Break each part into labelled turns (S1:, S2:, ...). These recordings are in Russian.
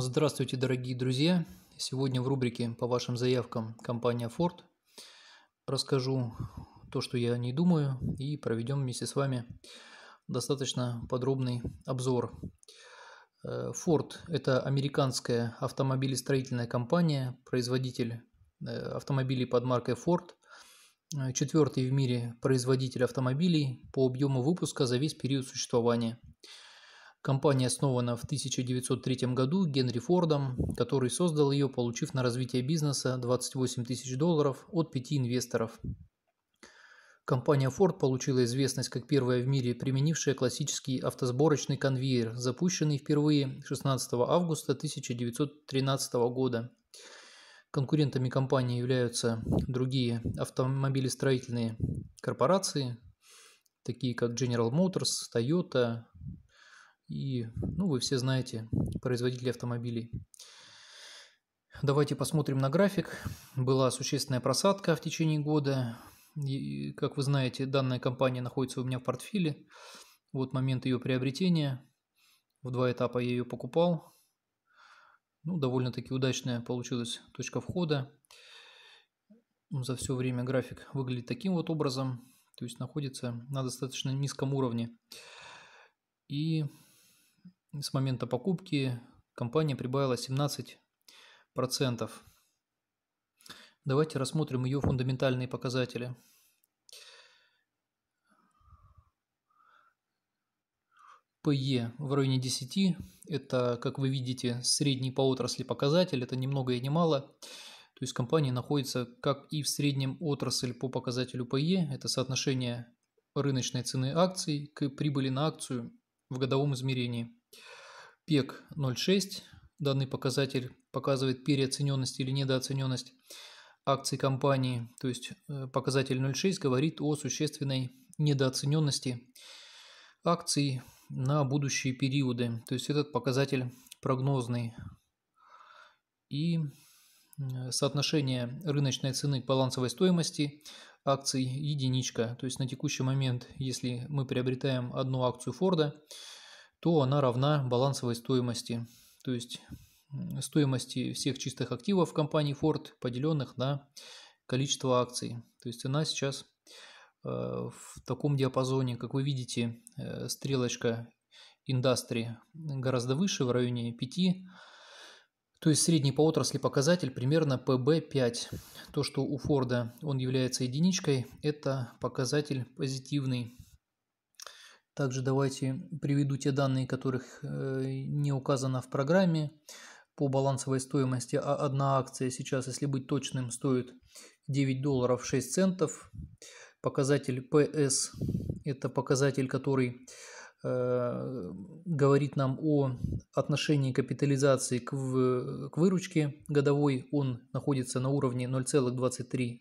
S1: Здравствуйте, дорогие друзья! Сегодня в рубрике по вашим заявкам компания Ford расскажу то, что я не думаю, и проведем вместе с вами достаточно подробный обзор. Ford э, – это американская автомобилестроительная компания, производитель э, автомобилей под маркой Ford, э, четвертый в мире производитель автомобилей по объему выпуска за весь период существования – Компания основана в 1903 году Генри Фордом, который создал ее, получив на развитие бизнеса 28 тысяч долларов от пяти инвесторов. Компания Ford получила известность как первая в мире применившая классический автосборочный конвейер, запущенный впервые 16 августа 1913 года. Конкурентами компании являются другие автомобилестроительные корпорации, такие как General Motors, Toyota, и, ну, вы все знаете, производители автомобилей. Давайте посмотрим на график. Была существенная просадка в течение года. И, как вы знаете, данная компания находится у меня в портфеле. Вот момент ее приобретения. В два этапа я ее покупал. Ну, довольно-таки удачная получилась точка входа. За все время график выглядит таким вот образом. То есть находится на достаточно низком уровне. И с момента покупки компания прибавила 17%. Давайте рассмотрим ее фундаментальные показатели. ПЕ в районе 10. Это, как вы видите, средний по отрасли показатель. Это ни много и ни мало. То есть компания находится как и в среднем отрасль по показателю ПЕ. Это соотношение рыночной цены акций к прибыли на акцию в годовом измерении. PEC 0,6. Данный показатель показывает переоцененность или недооцененность акций компании. То есть э, показатель 0,6 говорит о существенной недооцененности акций на будущие периоды. То есть этот показатель прогнозный. И э, соотношение рыночной цены к балансовой стоимости акций единичка. То есть на текущий момент, если мы приобретаем одну акцию Форда, то она равна балансовой стоимости, то есть стоимости всех чистых активов компании Ford, поделенных на количество акций. То есть цена сейчас э, в таком диапазоне, как вы видите, э, стрелочка индустрии гораздо выше, в районе 5. То есть средний по отрасли показатель примерно PB5. То, что у Форда он является единичкой, это показатель позитивный. Также давайте приведу те данные, которых э, не указано в программе. По балансовой стоимости а, одна акция сейчас, если быть точным, стоит 9 долларов 6 центов. Показатель PS – это показатель, который э, говорит нам о отношении капитализации к, в, к выручке годовой. Он находится на уровне 0,23.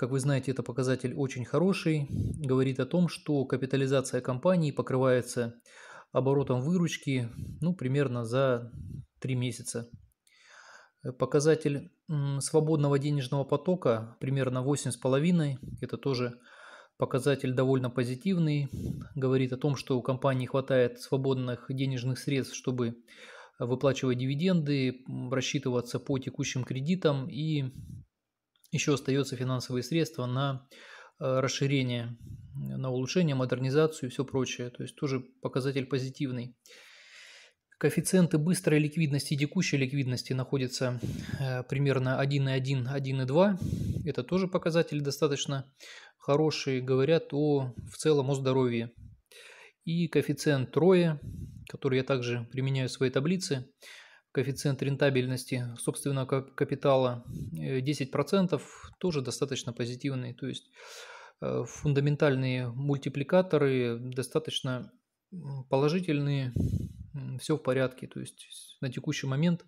S1: Как вы знаете, это показатель очень хороший, говорит о том, что капитализация компании покрывается оборотом выручки ну, примерно за 3 месяца. Э, показатель свободного денежного потока примерно 8,5, это тоже показатель довольно позитивный, говорит о том, что у компании хватает свободных денежных средств, чтобы выплачивать дивиденды, рассчитываться по текущим кредитам и еще остается финансовые средства на э, расширение, на улучшение, модернизацию и все прочее. То есть тоже показатель позитивный. Коэффициенты быстрой ликвидности и текущей ликвидности находятся э, примерно 1,1, 1,2. Это тоже показатели достаточно хорошие, говорят о в целом о здоровье. И коэффициент трое, который я также применяю в своей таблице, коэффициент рентабельности собственного капитала 10%, э, тоже достаточно позитивный. То есть э, фундаментальные мультипликаторы достаточно положительные, все в порядке. То есть на текущий момент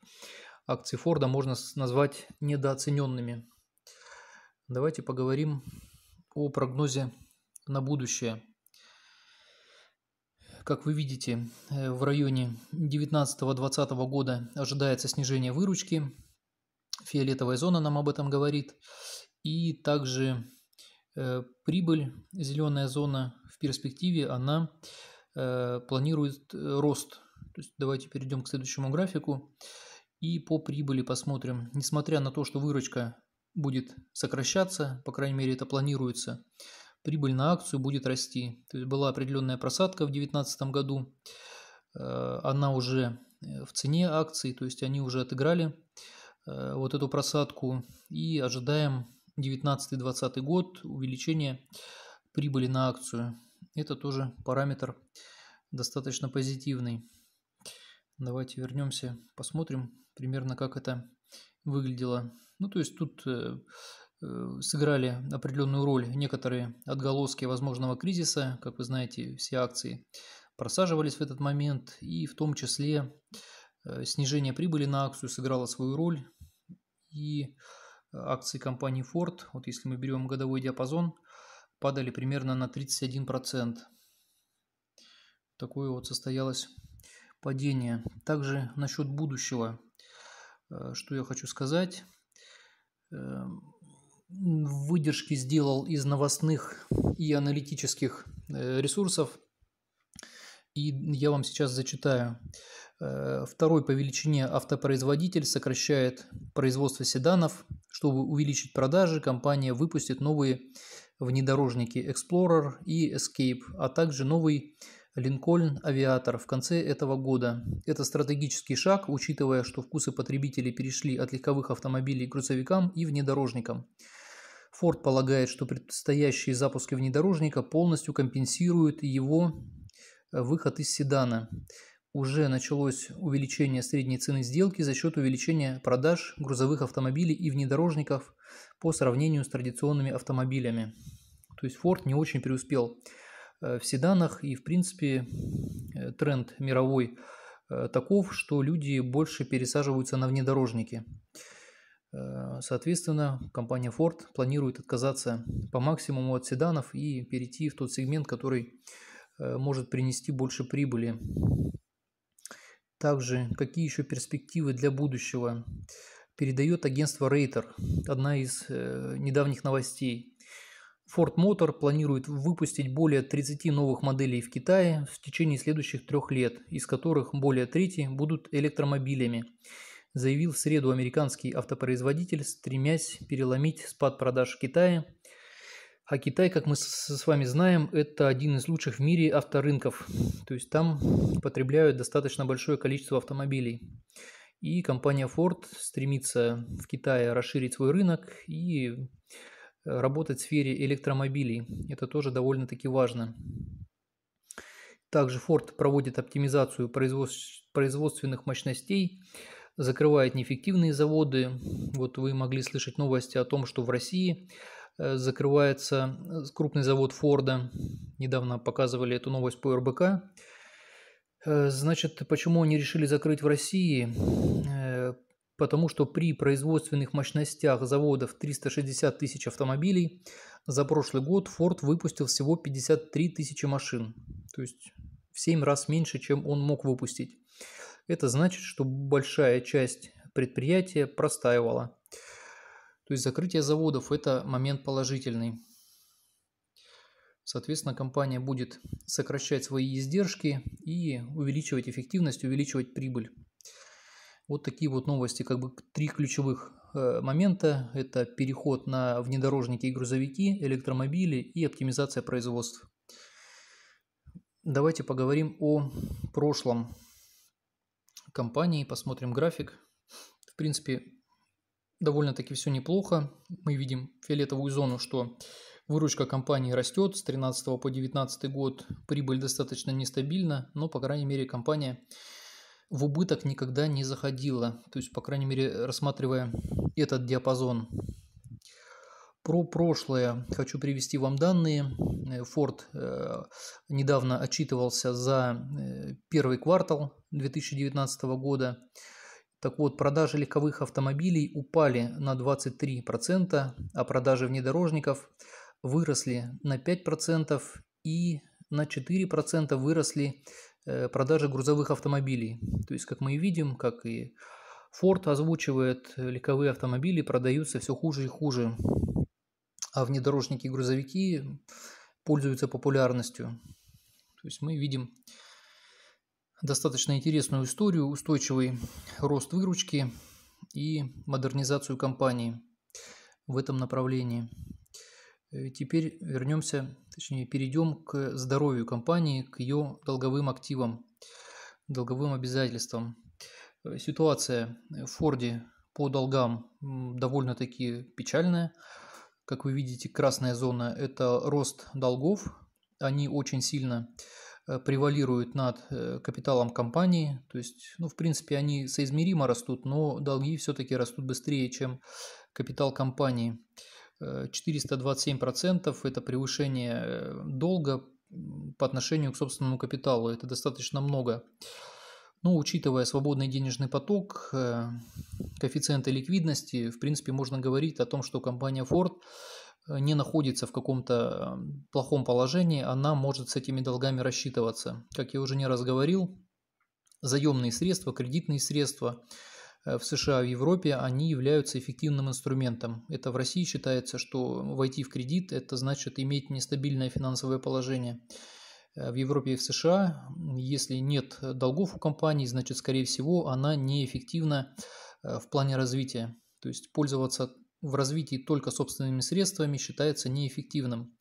S1: акции Форда можно назвать недооцененными. Давайте поговорим о прогнозе на будущее – как вы видите, э, в районе 19-20 года ожидается снижение выручки. Фиолетовая зона нам об этом говорит. И также э, прибыль, зеленая зона в перспективе, она э, планирует рост. То есть давайте перейдем к следующему графику и по прибыли посмотрим. Несмотря на то, что выручка будет сокращаться, по крайней мере это планируется, прибыль на акцию будет расти. То есть была определенная просадка в 2019 году, э, она уже э, в цене акций, то есть они уже отыграли э, вот эту просадку и ожидаем 2019-2020 год увеличение прибыли на акцию. Это тоже параметр достаточно позитивный. Давайте вернемся, посмотрим примерно как это выглядело. Ну то есть тут Э, сыграли определенную роль некоторые отголоски возможного кризиса. Как вы знаете, все акции просаживались в этот момент, и в том числе э, снижение прибыли на акцию сыграло свою роль. И акции компании Ford, вот если мы берем годовой диапазон, падали примерно на 31%. Такое вот состоялось падение. Также насчет будущего, э, что я хочу сказать эм, выдержки сделал из новостных и аналитических э, ресурсов. И я вам сейчас зачитаю. Э, второй по величине автопроизводитель сокращает производство седанов. Чтобы увеличить продажи, компания выпустит новые внедорожники Explorer и Escape, а также новый Линкольн Авиатор в конце этого года. Это стратегический шаг, учитывая, что вкусы потребителей перешли от легковых автомобилей к грузовикам и внедорожникам. Форд полагает, что предстоящие запуски внедорожника полностью компенсируют его э, выход из седана. Уже началось увеличение средней цены сделки за счет увеличения продаж грузовых автомобилей и внедорожников по сравнению с традиционными автомобилями. То есть Ford не очень преуспел э, в седанах и в принципе э, тренд мировой таков, что люди больше пересаживаются на внедорожники. Э, соответственно, компания Ford планирует отказаться по максимуму от седанов и перейти в тот сегмент, который э, может принести больше прибыли. Также, какие еще перспективы для будущего передает агентство Рейтер, одна из э, недавних новостей. Ford Motor планирует выпустить более 30 новых моделей в Китае в течение следующих трех лет, из которых более трети будут электромобилями заявил в среду американский автопроизводитель, стремясь переломить спад продаж Китая, А Китай, как мы с вами знаем, это один из лучших в мире авторынков. То есть там потребляют достаточно большое количество автомобилей. И компания Ford стремится в Китае расширить свой рынок и э, работать в сфере электромобилей. Это тоже довольно-таки важно. Также Ford проводит оптимизацию производственных мощностей, закрывает неэффективные заводы. Вот вы могли слышать новости о том, что в России э, закрывается э, крупный завод Форда. Недавно показывали эту новость по РБК. Э, значит, почему они решили закрыть в России? Потому что при производственных мощностях заводов 360 тысяч автомобилей за прошлый год Ford выпустил всего 53 тысячи машин. То есть в 7 раз меньше, чем он мог выпустить это значит, что большая часть предприятия простаивала. То есть закрытие заводов – это момент положительный. Соответственно, компания будет сокращать свои издержки и увеличивать эффективность, увеличивать прибыль. Вот такие вот новости, как бы три ключевых э, момента. Это переход на внедорожники и грузовики, электромобили и оптимизация производств. Давайте поговорим о прошлом компании, посмотрим график. В принципе, довольно-таки все неплохо. Мы видим фиолетовую зону, что выручка компании растет. С 13 по 2019 год прибыль достаточно нестабильна, но, по крайней мере, компания в убыток никогда не заходила. То есть, по крайней мере, рассматривая этот диапазон про прошлое хочу привести вам данные. Э, Форд э, недавно отчитывался за э, первый квартал 2019 года. Так вот, продажи легковых автомобилей упали на 23%, а продажи внедорожников выросли на 5% и на 4% выросли продажи грузовых автомобилей. То есть, как мы и видим, как и Ford озвучивает, легковые автомобили продаются все хуже и хуже а внедорожники и грузовики пользуются популярностью. То есть мы видим достаточно интересную историю, устойчивый рост выручки и модернизацию компании в этом направлении. Э, теперь вернемся, точнее перейдем к здоровью компании, к ее долговым активам, долговым обязательствам. Э, ситуация в Форде по долгам довольно-таки печальная. Как вы видите, красная зона – это рост долгов. Они очень сильно э, превалируют над э, капиталом компании. То есть, ну, в принципе, они соизмеримо растут, но долги все-таки растут быстрее, чем капитал компании. 427% э, – это превышение долга по отношению к собственному капиталу. Это достаточно много. Но учитывая свободный денежный поток, э, коэффициенты ликвидности, в принципе, можно говорить о том, что компания Ford э, не находится в каком-то э, плохом положении, она может с этими долгами рассчитываться. Как я уже не раз говорил, заемные средства, кредитные средства в США в Европе, они являются эффективным инструментом. Это в России считается, что войти в кредит – это значит иметь нестабильное финансовое положение – Э, в Европе и в США, если нет долгов у компании, значит, скорее всего, она неэффективна э, в плане развития. То есть пользоваться в развитии только собственными средствами считается неэффективным.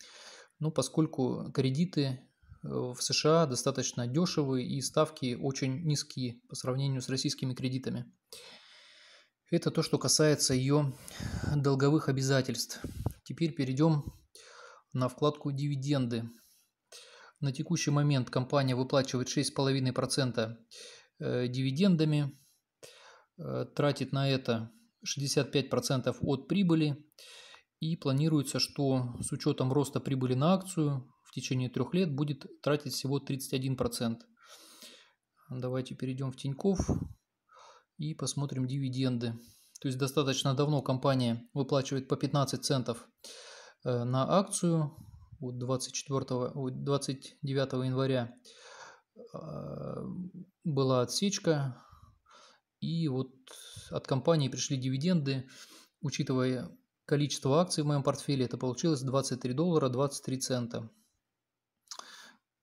S1: Ну, поскольку кредиты э, в США достаточно дешевые и ставки очень низкие по сравнению с российскими кредитами. Это то, что касается ее долговых обязательств. Теперь перейдем на вкладку «Дивиденды». На текущий момент компания выплачивает 6,5% э, дивидендами, э, тратит на это 65% от прибыли и планируется, что с учетом роста прибыли на акцию в течение трех лет будет тратить всего 31%. Давайте перейдем в Тиньков и посмотрим дивиденды. То есть достаточно давно компания выплачивает по 15 центов э, на акцию от 24, от 29 января а, была отсечка, и вот от компании пришли дивиденды, учитывая количество акций в моем портфеле, это получилось 23 доллара 23 цента.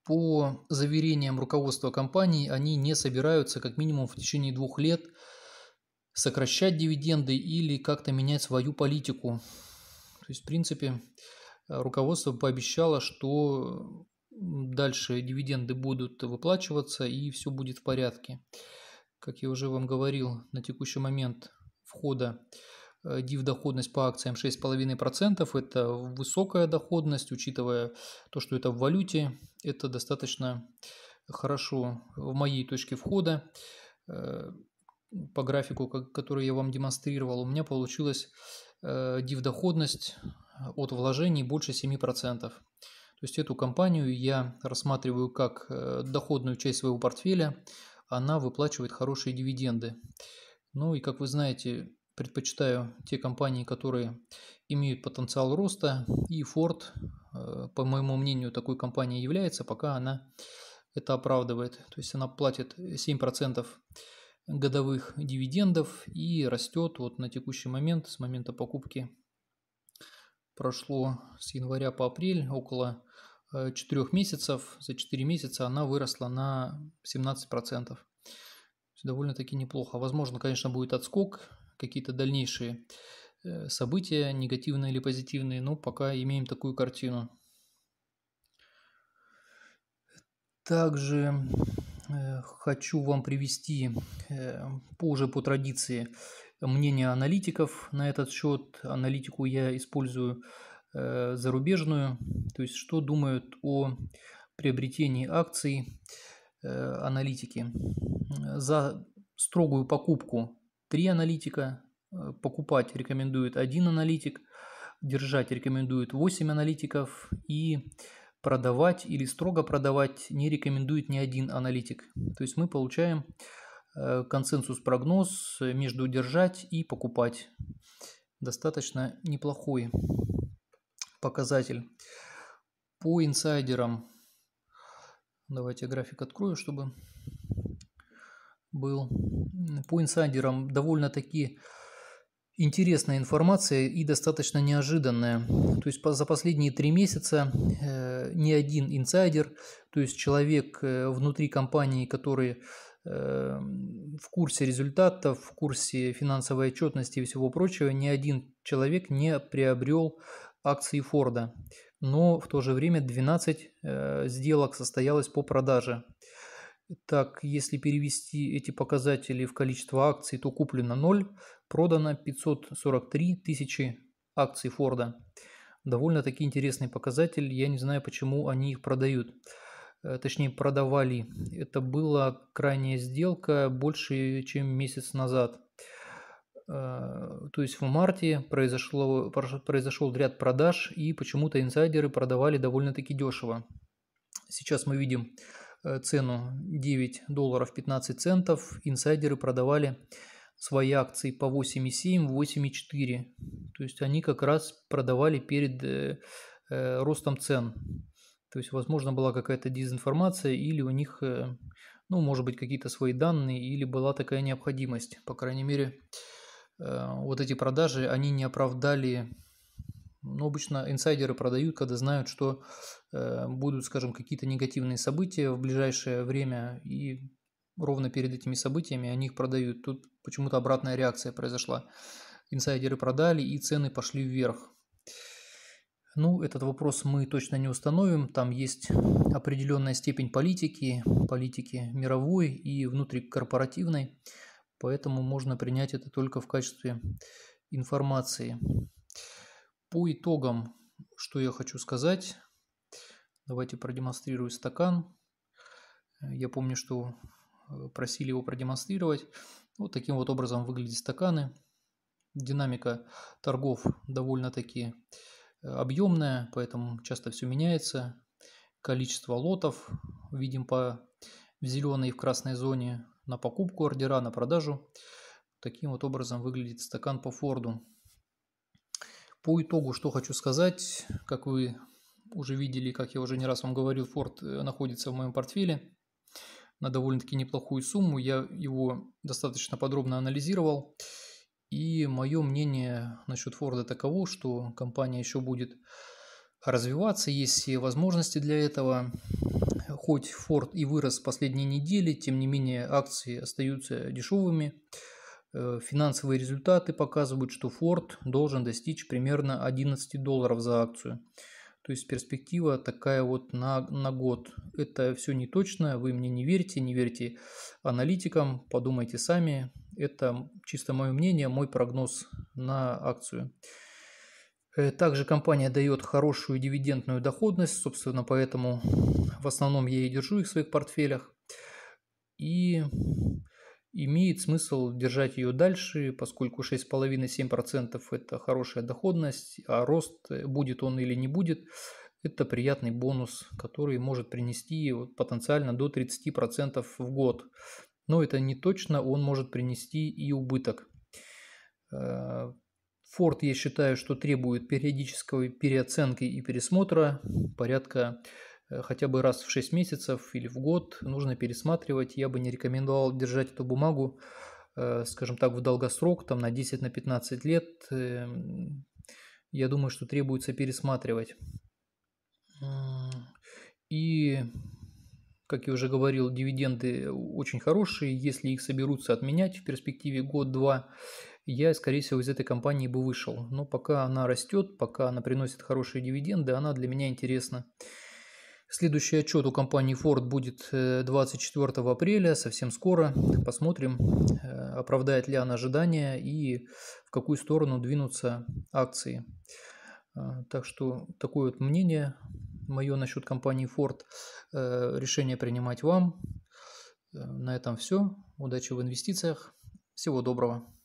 S1: По заверениям руководства компании, они не собираются как минимум в течение двух лет сокращать дивиденды или как-то менять свою политику. То есть, в принципе, руководство пообещало, что дальше дивиденды будут выплачиваться и все будет в порядке. Как я уже вам говорил, на текущий момент входа э, див доходность по акциям 6,5%. Это высокая доходность, учитывая то, что это в валюте. Это достаточно хорошо в моей точке входа. Э, по графику, который я вам демонстрировал, у меня получилась э, див доходность от вложений больше 7%. То есть эту компанию я рассматриваю как э, доходную часть своего портфеля, она выплачивает хорошие дивиденды. Ну и как вы знаете, предпочитаю те компании, которые имеют потенциал роста, и Ford, э, по моему мнению, такой компанией является, пока она это оправдывает. То есть она платит 7% годовых дивидендов и растет вот на текущий момент, с момента покупки прошло с января по апрель около 4 э, месяцев. За 4 месяца она выросла на 17%. Довольно-таки неплохо. Возможно, конечно, будет отскок, какие-то дальнейшие э, события, негативные или позитивные, но пока имеем такую картину. Также э, хочу вам привести позже по традиции мнение аналитиков на этот счет. Аналитику я использую э, зарубежную, то есть что думают о приобретении акций э, аналитики. За строгую покупку три аналитика, э, покупать рекомендует один аналитик, держать рекомендует 8 аналитиков и продавать или строго продавать не рекомендует ни один аналитик. То есть мы получаем Э, консенсус-прогноз между держать и покупать. Достаточно неплохой показатель. По инсайдерам, давайте график открою, чтобы был. По инсайдерам довольно-таки интересная информация и достаточно неожиданная. То есть за последние три месяца э, ни один инсайдер, то есть человек э, внутри компании, который Эм, в курсе результатов, в курсе финансовой отчетности и всего прочего, ни один человек не приобрел акции Форда. Но в то же время 12 э, сделок состоялось по продаже. Так, если перевести эти показатели в количество акций, то куплено 0, продано 543 тысячи акций Форда. Довольно-таки интересный показатель, я не знаю, почему они их продают. Э, точнее продавали. Это была крайняя сделка больше, чем месяц назад. Э, то есть в марте произошло, произошел ряд продаж, и почему-то инсайдеры продавали довольно-таки дешево. Сейчас мы видим э, цену 9 долларов 15 центов. Инсайдеры продавали свои акции по 8,7, 8,4. То есть они как раз продавали перед ростом цен. То есть, возможно, была какая-то дезинформация или у них, э, ну, может быть, какие-то свои данные, или была такая необходимость. По крайней мере, э, вот эти продажи, они не оправдали но ну, обычно инсайдеры продают, когда знают, что э, будут, скажем, какие-то негативные события в ближайшее время, и ровно перед этими событиями они их продают. Тут почему-то обратная реакция произошла. Инсайдеры продали, и цены пошли вверх. Ну, этот вопрос мы точно не установим. Там есть определенная степень политики, политики мировой и внутрикорпоративной, поэтому можно принять это только в качестве информации. По итогам, что я хочу сказать, давайте продемонстрирую стакан. Я помню, что э, просили его продемонстрировать. Вот таким вот образом выглядят стаканы. Динамика торгов довольно-таки объемная, поэтому часто все меняется. Количество лотов видим по в зеленой и в красной зоне на покупку ордера, на продажу. Таким вот образом выглядит стакан по Форду. По итогу, что хочу сказать, как вы уже видели, как я уже не раз вам говорил, Форд э, находится в моем портфеле на довольно-таки неплохую сумму. Я его достаточно подробно анализировал. И мое мнение насчет Форда таково, что компания еще будет развиваться, есть все возможности для этого. Хоть Ford и вырос в последние недели, тем не менее акции остаются дешевыми. Э, финансовые результаты показывают, что Ford должен достичь примерно 11 долларов за акцию. То есть перспектива такая вот на, на год. Это все не точно, вы мне не верите, не верьте аналитикам, подумайте сами, это чисто мое мнение, мой прогноз на акцию. Э, также компания дает хорошую дивидендную доходность, собственно, поэтому в основном я и держу их в своих портфелях. И имеет смысл держать ее дальше, поскольку 6,5-7% это хорошая доходность, а рост, э, будет он или не будет, это приятный бонус, который может принести вот потенциально до 30% в год но это не точно, он может принести и убыток. Форд, э, я считаю, что требует периодического переоценки и пересмотра порядка э, хотя бы раз в 6 месяцев или в год нужно пересматривать. Я бы не рекомендовал держать эту бумагу, э, скажем так, в долгосрок, там на 10-15 на 15 лет. Эм, я думаю, что требуется пересматривать. И как я уже говорил, дивиденды э, очень хорошие. Если их соберутся отменять в перспективе год-два, я, скорее всего, из этой компании бы вышел. Но пока она растет, пока она приносит хорошие дивиденды, она для меня интересна. Следующий отчет у компании Ford будет 24 э, апреля, совсем скоро. Посмотрим, э, оправдает ли она ожидания и в какую сторону двинутся акции. А, так что такое вот мнение мое насчет компании Ford э, решение принимать вам. Э, на этом все. Удачи в инвестициях. Всего доброго.